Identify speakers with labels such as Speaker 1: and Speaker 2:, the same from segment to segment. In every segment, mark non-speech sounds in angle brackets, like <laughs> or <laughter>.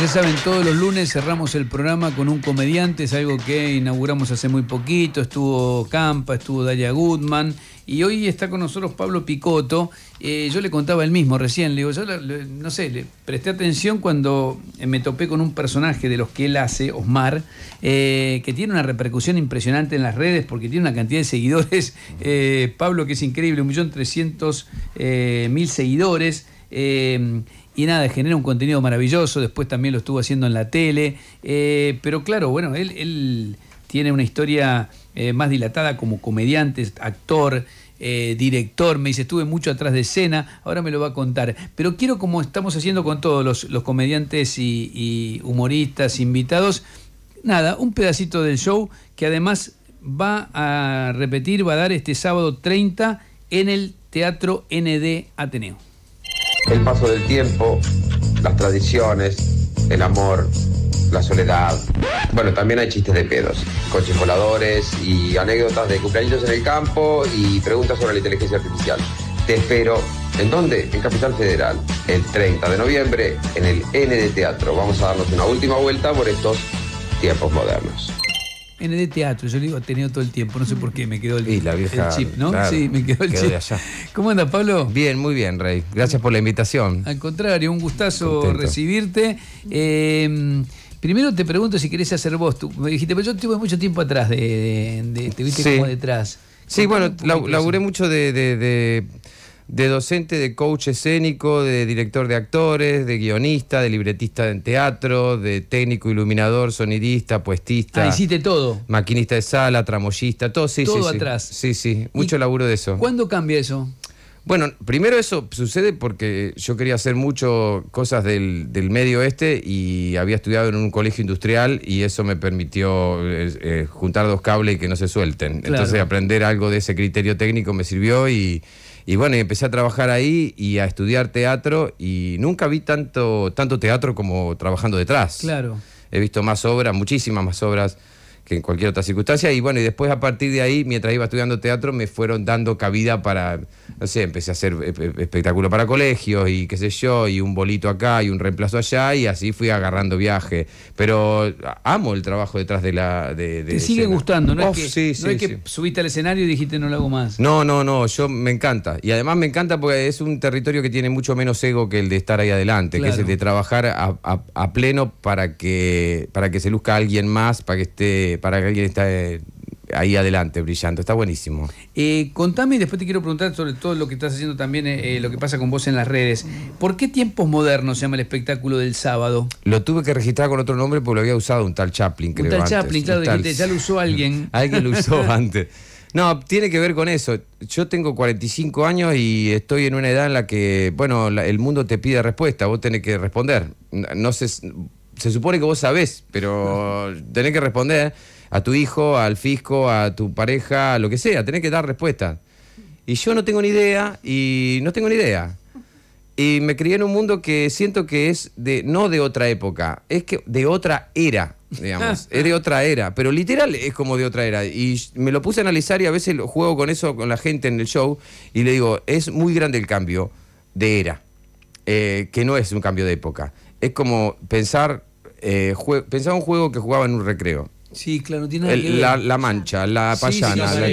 Speaker 1: ya saben, todos los lunes cerramos el programa con un comediante, es algo que inauguramos hace muy poquito, estuvo Campa, estuvo Daya Goodman, y hoy está con nosotros Pablo Picoto. Eh, yo le contaba el mismo recién, le digo, no sé, le presté atención cuando eh, me topé con un personaje de los que él hace, Osmar, eh, que tiene una repercusión impresionante en las redes porque tiene una cantidad de seguidores, <laughs> Pablo que es increíble, Un millón mil seguidores y nada, genera un contenido maravilloso, después también lo estuvo haciendo en la tele, eh, pero claro, bueno, él, tiene una historia eh, más dilatada como comediante, actor, eh, director, me dice, estuve mucho atrás de escena, ahora me lo va a contar, pero quiero, como estamos haciendo con todos los, los comediantes y, y humoristas invitados, nada, un pedacito del show que además va a repetir, va a dar este sábado 30 en el Teatro ND Ateneo.
Speaker 2: El paso del tiempo, las tradiciones, el amor, la soledad. Bueno, también hay chistes de pedos, coches voladores y anécdotas de cumpleaños en el campo y preguntas sobre la inteligencia artificial. Te espero. ¿En dónde? En Capital Federal, el 30 de noviembre, en el N de Teatro. Vamos a darnos una última vuelta por estos tiempos modernos.
Speaker 1: En el de teatro, yo le digo, he tenido todo el tiempo, no sé por qué, me quedó el,
Speaker 2: chip, ¿no? sí, me quedó el chip. ¿Cómo anda, Pablo? Bien, muy bien, Rey. Gracias por la invitación.
Speaker 1: Al contrario, un gustazo recibirte. Eh, primero te pregunto si querés hacer vos. me dijiste, pero yo estuve mucho tiempo atrás, de, te viste como detrás.
Speaker 2: Sí, bueno, laburé mucho de de docente, de coach escénico, de director de actores, de guionista, de libretista en teatro, de técnico iluminador, sonidista, puestista. Ah, hiciste todo. Maquinista de sala, tramoyista, todo, sí, todo atrás. Sí, sí, mucho laburo de eso.
Speaker 1: ¿Cuándo cambia eso?
Speaker 2: Bueno, primero eso sucede porque yo quería hacer mucho cosas del, medio oeste y había estudiado en un colegio industrial y eso me permitió eh, eh, juntar dos cables y que no se suelten. Entonces aprender algo de ese criterio técnico me sirvió y y bueno, empecé a trabajar ahí y a estudiar teatro y nunca vi tanto, tanto teatro como trabajando detrás. Claro. He visto más obras, muchísimas más obras que en cualquier otra circunstancia. Y bueno, y después a partir de ahí, mientras iba estudiando teatro, me fueron dando cabida para, no sé, empecé a hacer eh, eh, espectáculo para colegios y qué sé yo, y un bolito acá y un reemplazo allá, y así fui agarrando viaje. Pero amo el trabajo detrás de la... De, Te sigue gustando, ¿no? es que, no es que subiste al escenario y
Speaker 1: dijiste no lo hago más.
Speaker 2: No, no, no, yo me encanta. Y además me encanta porque es un territorio que tiene mucho menos ego que el de estar ahí adelante, que es el de trabajar a, a pleno para que, para que se luzca alguien más, para que esté para que alguien esté eh, ahí adelante brillando. Está buenísimo.
Speaker 1: Eh, contame y después te quiero preguntar sobre todo lo que estás haciendo también, eh, lo que pasa con vos en las redes. ¿Por qué Tiempos Modernos se llama el espectáculo del sábado?
Speaker 2: Lo tuve que registrar con otro nombre porque lo había usado un tal Chaplin, creo. Un tal Chaplin, claro, ya lo
Speaker 1: usó alguien.
Speaker 2: <laughs> alguien lo usó <laughs> antes. No, tiene que ver con eso. Yo tengo 45 años y estoy en una edad en la que, bueno, el mundo te pide respuesta, vos tenés que responder. No sé, se supone que vos sabés, pero tenés que responder a tu hijo, al fisco, a tu pareja, a lo que sea, tenés que dar respuesta. Y yo no tengo ni idea, y no tengo ni idea. Y me crié en un mundo que siento que es de, no de otra época, es que de otra era, digamos. <laughs> es de otra era, pero literal es como de otra era. Y me lo puse a analizar y a veces lo juego con eso con la gente en el show y le digo, es muy grande el cambio de era, eh, que no es un cambio de época es como pensar, eh, pensar un juego que jugaba en un recreo.
Speaker 1: Sí, claro, tiene La,
Speaker 2: mancha, la payana. la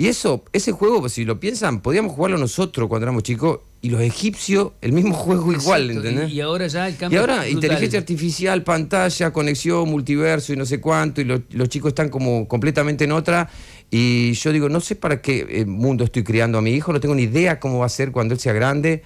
Speaker 2: y eso, ese juego, pues, si lo piensan, podíamos jugarlo nosotros cuando éramos chicos y los egipcios, el mismo <laughs> juego igual, ¿entendés? Y,
Speaker 1: ahora ya el cambio. Y ahora inteligencia
Speaker 2: artificial, pantalla, conexión, multiverso y no sé cuánto, y los chicos están como completamente en otra. Y yo digo, no sé para qué eh, mundo estoy criando a mi hijo, no tengo ni idea cómo va a ser cuando él sea grande.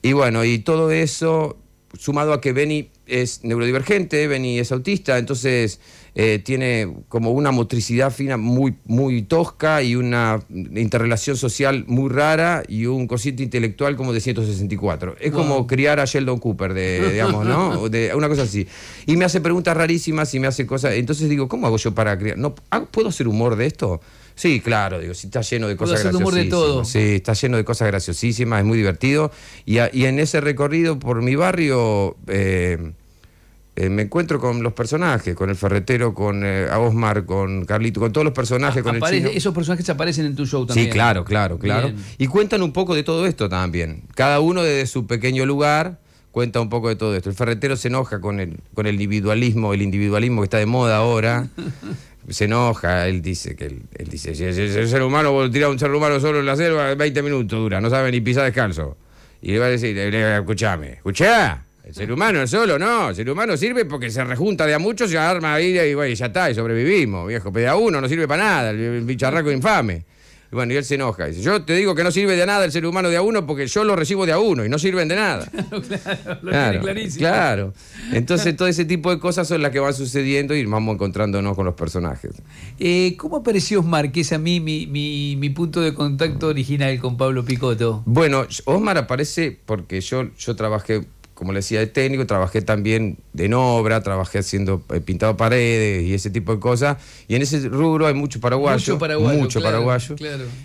Speaker 2: Y bueno, y todo eso sumado a que Benny es neurodivergente, Benny es autista, entonces eh, tiene como una motricidad fina muy, muy tosca y una interrelación social muy rara y un cociente intelectual como de 164. Es como criar a Sheldon Cooper, de, digamos, ¿no? <laughs> De, una cosa así. Y me hace preguntas rarísimas y me hace cosas. Entonces digo, ¿cómo hago yo para criar? No, ah, ¿Puedo hacer humor de esto? Sí, claro, digo, si está lleno de cosas graciosísimas. De Sí, está lleno de cosas graciosísimas, es muy divertido. Y, en ese recorrido por mi barrio eh, eh, me encuentro con los personajes, con el ferretero, con eh, Osmar, con Carlito, con todos los personajes, con Esos
Speaker 1: personajes aparecen en tu show también. Sí, claro, claro, claro.
Speaker 2: Y cuentan un poco de todo esto también. Cada uno desde su pequeño lugar cuenta un poco de todo esto. El ferretero se enoja con el, con el individualismo, el individualismo que está de moda ahora. <laughs> se enoja, él dice que él, dice, si el ser humano, tira a un ser humano solo en la selva, 20 minutos dura, no sabe ni pisar descalzo. Y le va a decir, eh, eh, escúchame, escuchá, el ser humano es solo, no, el ser humano sirve porque se rejunta de a muchos, se arma ahí y, y ya está, y sobrevivimos, viejo, peda uno no sirve para nada, el bicharraco infame. Y bueno, y él se enoja. Dice, yo te digo que no sirve de nada el ser humano de a uno porque yo lo recibo de a uno y no sirven de nada. <laughs>
Speaker 1: claro, lo clarísimo. Claro.
Speaker 2: Entonces, <laughs> todo ese tipo de cosas son las que van sucediendo y vamos encontrándonos con los personajes.
Speaker 1: Eh, ¿Cómo apareció Osmar, que es a mí mi, punto de contacto original con Pablo Picotto?
Speaker 2: Bueno, Osmar aparece porque yo, yo trabajé como le decía, de técnico, trabajé también en obra, trabajé haciendo eh, pintado paredes y ese tipo de cosas. Y en ese rubro hay mucho paraguayo. Mucho paraguayo. paraguayo.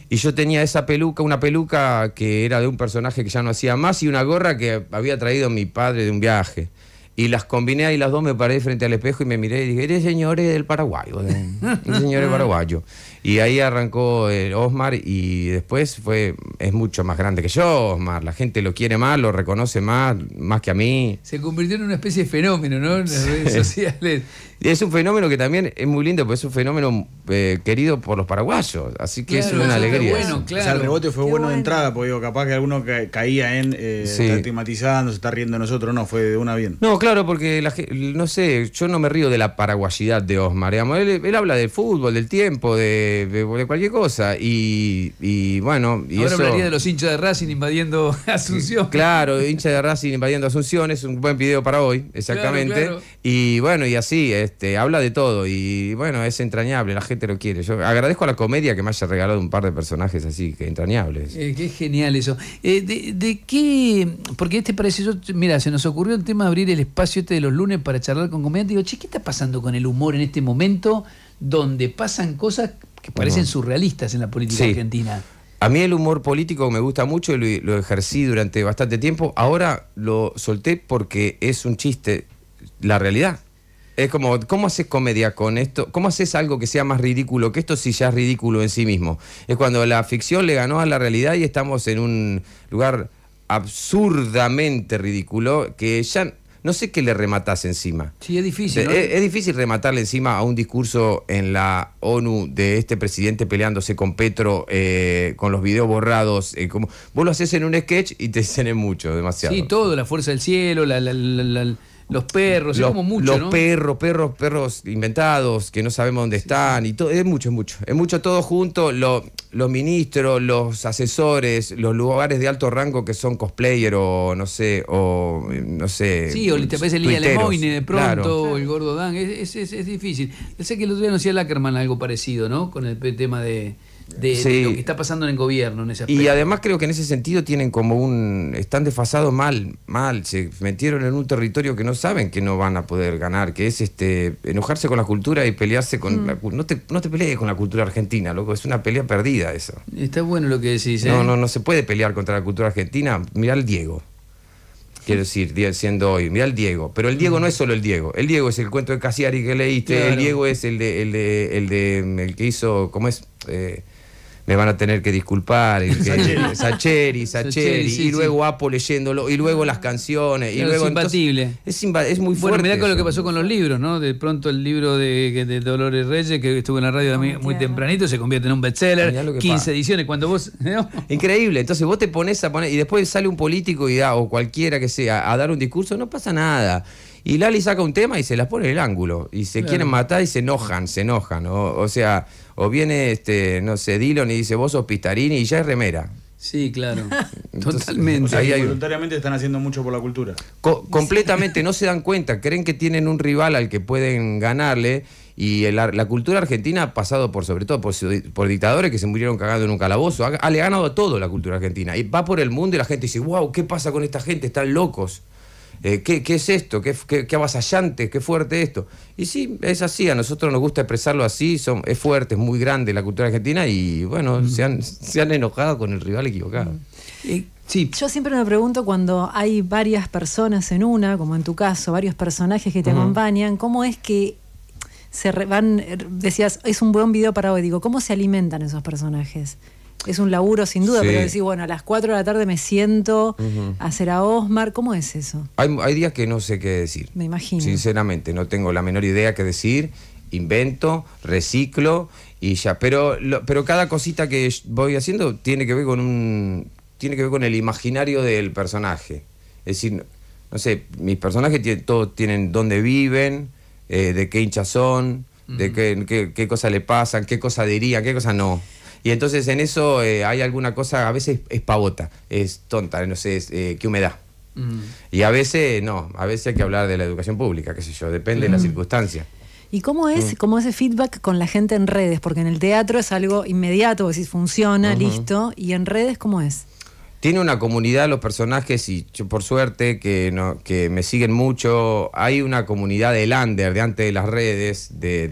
Speaker 2: Y yo tenía esa peluca, una peluca que era de un personaje que ya no hacía más y una gorra que había traído mi padre de un viaje. Y las combiné ahí las dos, me paré frente al espejo y me miré y dije, eres señores del Paraguay, <laughs> eres señores paraguayo. Y ahí arrancó el eh, Osmar y después fue, es mucho más grande que yo, Osmar. La gente lo quiere más, lo reconoce más, más que a mí.
Speaker 1: Se convirtió en una especie de fenómeno, ¿no? En las redes
Speaker 2: sociales. <laughs> es un fenómeno que también es muy lindo, porque es un fenómeno eh, querido por los paraguayos. Así que es una alegría. Bueno, claro. el rebote
Speaker 1: fue bueno, de entrada, porque digo, capaz que alguno caía en, eh, sí.
Speaker 2: está se está riendo de nosotros. No, fue de una bien. No, claro claro, porque la, no sé, yo no me río de la paraguayidad de Osmar. Digamos. Él, habla de fútbol, del tiempo, de, cualquier cosa. Y, bueno. Y Ahora hablaría de
Speaker 1: los hinchas de Racing invadiendo <laughs> Asunción. Claro,
Speaker 2: hinchas de Racing invadiendo Asunción es un buen video para hoy, exactamente. Y bueno, y así, este, habla de todo. Y bueno, es entrañable, la gente lo quiere. Yo agradezco a la comedia que me haya regalado un par de personajes así, que entrañables.
Speaker 1: Eh, qué genial eso. Eh, de, qué? Porque este parece yo, mira, se nos ocurrió el tema de abrir el espacio espacio este de los lunes para charlar con comediantes, digo, che, ¿qué está pasando con el humor en este momento donde pasan cosas que parecen surrealistas en la política argentina?
Speaker 2: A mí el humor político me gusta mucho y lo, ejercí durante bastante tiempo. Ahora lo solté porque es un chiste, la realidad. Es como, ¿cómo haces comedia con esto? ¿Cómo haces algo que sea más ridículo que esto si ya es ridículo en sí mismo? Es cuando la ficción le ganó a la realidad y estamos en un lugar absurdamente ridículo que ya no sé qué le rematás encima. Sí,
Speaker 1: es difícil. Es,
Speaker 2: difícil rematarle encima a un discurso en la ONU de este presidente peleándose con Petro, eh, con los videos borrados. Eh, como... Vos lo haces en un sketch y te dicen <laughs> mucho, demasiado. Sí, todo, la fuerza del cielo, la, la, la los perros, los, es como mucho. Los perros, perros, perros inventados que no sabemos dónde están y todo. Es mucho, es mucho. Es mucho todo junto. los ministros, los asesores, los lugares de alto rango que son cosplayer o no sé, o no sé. Sí, o te parece Lía Lemoine de pronto, el
Speaker 1: gordo Dan. Es, difícil. sé que el otro día no hacía Lackerman algo parecido, ¿no? Con el tema de de, lo que está pasando en el gobierno. En ese aspecto. y
Speaker 2: además creo que en ese sentido tienen como un... están desfasados mal, mal, se metieron en un territorio que no saben que no van a poder ganar, que es este enojarse con la cultura y pelearse con... Mm. La, no, te, no te pelees con la cultura argentina, loco, es una pelea perdida eso. Está bueno lo que decís. No, ¿eh? no, no se puede pelear contra la cultura argentina, mirá al Diego. Quiero decir, siendo hoy, mirá el Diego. Pero el Diego no es solo el Diego. El Diego es el cuento de Casiari que leíste. El Diego es el de, el de, el de, el que hizo, ¿cómo es? Eh, me van a tener que disculpar, eh, <laughs> Sacheri, Sacheri, y luego Apo leyéndolo, y luego las canciones, y luego... Es
Speaker 1: imbatible.
Speaker 2: es, muy
Speaker 1: fuerte. mirá con lo que pasó con los libros, ¿no? De pronto el libro de, Dolores Reyes, que estuvo en la radio ah, también muy tempranito, se convierte en un bestseller, 15
Speaker 2: ediciones, cuando vos... <laughs> Increíble, entonces vos te pones a poner, y después sale un político o cualquiera que sea, a dar un discurso, no pasa nada. Y Lali saca un tema y se las pone en el ángulo, y se quieren matar y se enojan, se enojan, ¿no? o sea o viene, este, no sé, Dillon y dice, vos sos Pistarini y ya es remera.
Speaker 1: Sí, claro. <laughs> Totalmente. O voluntariamente están haciendo
Speaker 2: mucho por la cultura. completamente, no se dan cuenta, creen que tienen un rival al que pueden ganarle. Y la cultura argentina ha pasado por, sobre todo, por, dictadores que se murieron cagando en un calabozo. Ha, le ganado ganado todo la cultura argentina. Y va por el mundo y la gente dice, wow, ¿qué pasa con esta gente? Están locos. Eh, ¿qué, es esto? ¿Qué, ¿Qué, qué, avasallante? ¿Qué fuerte esto? Y sí, es así, a nosotros nos gusta expresarlo así, son, es fuerte, es muy grande la cultura argentina y bueno, mm. se, han, enojado con el rival equivocado.
Speaker 1: Mm. Yo siempre me pregunto cuando hay varias personas en una, como en tu caso, varios personajes que te acompañan, ¿cómo es que se van, eh, decías, es un buen video para hoy, digo, ¿cómo se alimentan esos personajes? es un laburo sin duda, pero decir, bueno, a las 4 de la tarde me siento a hacer a Osmar, ¿cómo es eso?
Speaker 2: Hay, días que no sé qué decir. Me imagino. Sinceramente, no tengo la menor idea qué decir, invento, reciclo y ya, pero, pero cada cosita que voy haciendo tiene que ver con un tiene que ver con el imaginario del personaje. Es decir, no sé, mis personajes todos tienen dónde viven, eh, de qué hinchazón, son, de qué, qué, qué cosas le pasan, qué cosa dirían, qué cosa no. Y entonces en eso eh, hay alguna cosa, a veces es pavota, es tonta, no sé, eh, qué humedad. Mm. Y a veces no, a veces hay que hablar de la educación pública, qué sé yo, depende de la mm. circunstancia.
Speaker 1: ¿Y cómo es, mm. cómo feedback con la gente en redes? Porque en el teatro es algo inmediato, si funciona, listo. ¿Y en redes cómo es?
Speaker 2: Tiene una comunidad los personajes y por suerte que, que me siguen mucho. Hay una comunidad de lander de antes de las redes, de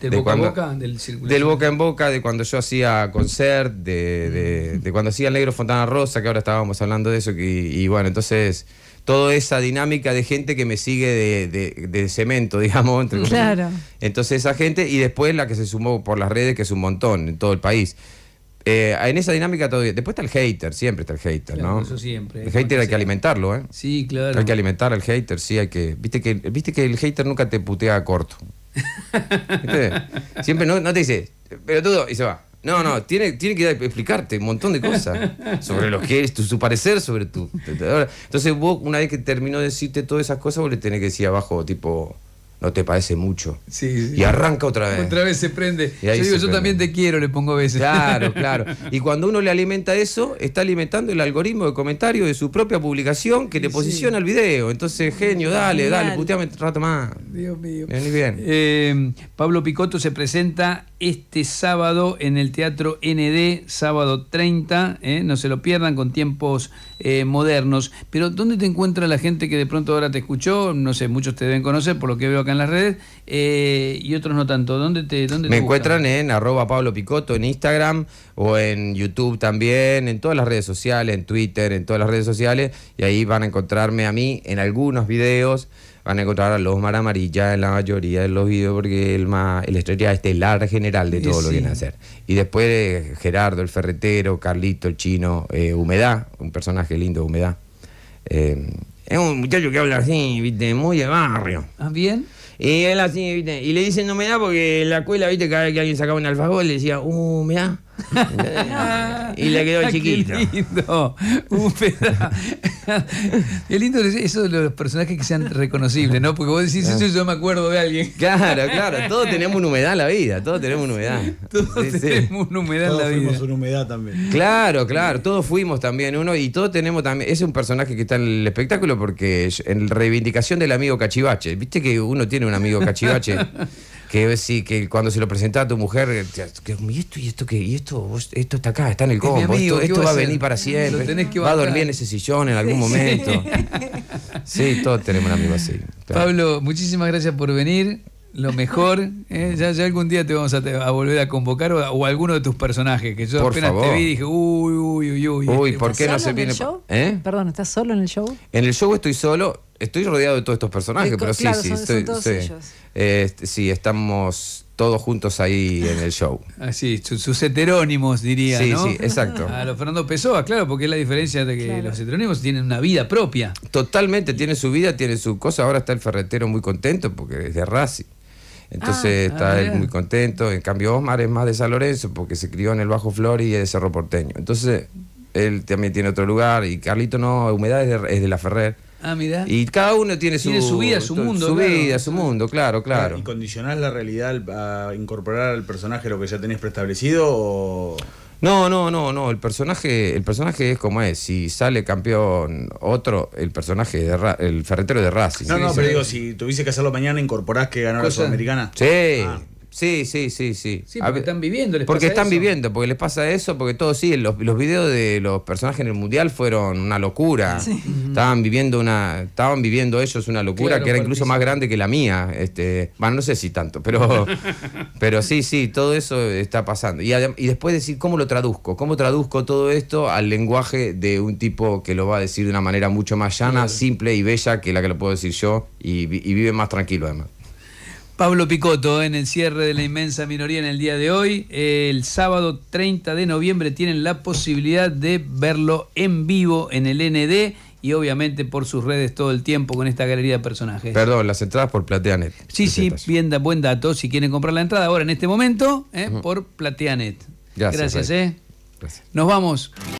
Speaker 2: ¿Del boca en boca?
Speaker 1: Del, boca
Speaker 2: en boca, de cuando yo hacía concert, de, de, cuando hacía Negro Fontana Rosa, que ahora estábamos hablando de eso, y, bueno, entonces toda esa dinámica de gente que me sigue de, cemento, <laughs> digamos. Entre claro. Entonces esa gente, y después la que se sumó por las redes, que es un montón en todo el país. Eh, en esa dinámica todavía. Después está el hater, siempre está el hater, ¿no? Eso
Speaker 1: siempre. El hater hay que
Speaker 2: alimentarlo, ¿eh? Sí, claro. Hay que alimentar al hater, sí, hay que. Viste que, viste que el hater nunca te putea corto. Siempre no, no te dice, pero todo, y se va. No, no, tiene, tiene que explicarte un montón de cosas sobre lo que es tu, su parecer sobre tu. Entonces vos, una vez que terminó de decirte todas esas cosas, vos le tenés que decir abajo, tipo, no te parece mucho. Sí, Y arranca otra vez. Otra vez se prende. Yo también te quiero, le pongo veces. Claro, <laughs> claro. Y cuando uno le alimenta eso, está alimentando el algoritmo de comentario de su propia publicación que le posiciona el video. Entonces, genio, dale, dale, puteame un rato más. Dios mío. Bien,
Speaker 1: eh, Pablo Picotto se presenta este sábado en el Teatro ND, sábado 30, ¿eh? no se lo pierdan con tiempos eh, modernos. Pero ¿dónde te encuentra la gente que de pronto ahora te escuchó? No sé, muchos te deben conocer por lo que veo acá en las redes
Speaker 2: eh, y otros no tanto. ¿Dónde te dónde Me encuentran en arroba Pablo Picoto, en Instagram o en YouTube también, en todas las redes sociales, en Twitter, en todas las redes sociales y ahí van a encontrarme a mí en algunos videos van a encontrar a los mar amarilla en la mayoría de los videos porque el, más el estrella estelar general de todo lo que viene a hacer. Y después eh, Gerardo, el ferretero, Carlito, el chino, eh, Humedad, un personaje lindo, Humedad. Eh, es un muchacho que habla así, ¿viste? Muy de barrio. ¿Ah, bien? Y él así, ¿viste? Y le dicen Humedad porque en la escuela, ¿viste? Cada vez que alguien sacaba un alfajor le decía, uh, Humedad.
Speaker 1: <laughs> y le quedó ah, chiquito. <laughs> Qué lindo. lindo eso de los personajes que sean reconocibles, ¿no? Porque vos decís eso
Speaker 2: yo me acuerdo de alguien. Claro, claro. Todos <laughs> tenemos una humedad en la vida. Todos tenemos una humedad. Todos humedad
Speaker 1: fuimos una humedad también.
Speaker 2: Claro, claro. Todos fuimos también uno y todos tenemos también. Ese Es un personaje que está en el espectáculo porque en reivindicación del amigo Cachivache. Viste que uno tiene un amigo Cachivache que que cuando se lo presentaba a tu mujer, eh, que, y esto, y esto, que, y esto, esto está acá, está en el combo, esto, va a venir para siempre, va a dormir en ese sillón en algún momento. <laughs> Sí, todos tenemos un amigo así.
Speaker 1: Pablo, muchísimas gracias por venir lo mejor. <laughs> ¿eh? Ya, algún día te vamos a, volver a convocar o, alguno de tus personajes.
Speaker 2: Que yo apenas te vi y dije,
Speaker 1: uy, uy, uy, uy. Uy, este, ¿por qué no se viene? El show? ¿Eh? Perdón, ¿estás solo en el
Speaker 2: show? En el show estoy solo. Estoy rodeado de todos estos personajes, eh, pero sí, sí, estoy, este, sí. estamos todos juntos ahí en el show.
Speaker 1: Así, <laughs> ah, sus, heterónimos,
Speaker 2: diría. Sí, ¿no? sí, exacto. <laughs> A
Speaker 1: los Fernando Pessoa, claro, porque es la diferencia de que los heterónimos tienen una vida propia.
Speaker 2: Totalmente, tiene su vida, tiene su cosa. Ahora está el ferretero muy contento porque desde de entonces ah, está ah, él muy contento. En cambio, Omar es más de San Lorenzo porque se crió en el Bajo Flor y es de Cerro Porteño. Entonces él también tiene otro lugar. Y Carlito no, Humedad es de, La Ferrer. Ah, mira. Y cada uno tiene su, tiene su vida, su mundo. Su vida, su mundo, claro, ah, claro. ¿Y condicionar la realidad a incorporar al personaje lo que ya tenés preestablecido o.? No, no, no, no. El personaje, el personaje es como es. Si sale campeón otro, el personaje de el ferretero de Racing. No, no, pero digo, si tuviese que hacerlo mañana, incorporás que ganó la Sudamericana. Sí, ah. Sí, sí, sí, sí. Sí, porque están viviendo, les Porque están viviendo, porque les pasa eso, porque todos sí, los, los videos de los personajes en el mundial fueron una locura. <laughs> Estaban viviendo una estaban viviendo ellos una locura que era incluso más grande que la mía, este, bueno, no sé si tanto, pero <laughs> pero sí, sí, todo eso está pasando. Y, y después decir cómo lo traduzco, cómo traduzco todo esto al lenguaje de un tipo que lo va a decir de una manera mucho más llana, simple y bella que la que lo puedo decir yo y vive más tranquilo además.
Speaker 1: Pablo Picotto en el cierre de la ah. inmensa minoría en el día de hoy. El sábado 30 de noviembre tienen la posibilidad de verlo en vivo en el ND y obviamente por sus redes todo el tiempo con esta galería de personajes. Perdón,
Speaker 2: las entradas por Plateanet.
Speaker 1: Sí, sí, bien, buen dato. Si quieren comprar la entrada ahora en este momento, eh, por Plateanet.
Speaker 2: Gracias, Gracias eh.
Speaker 1: Gracias. Nos vamos.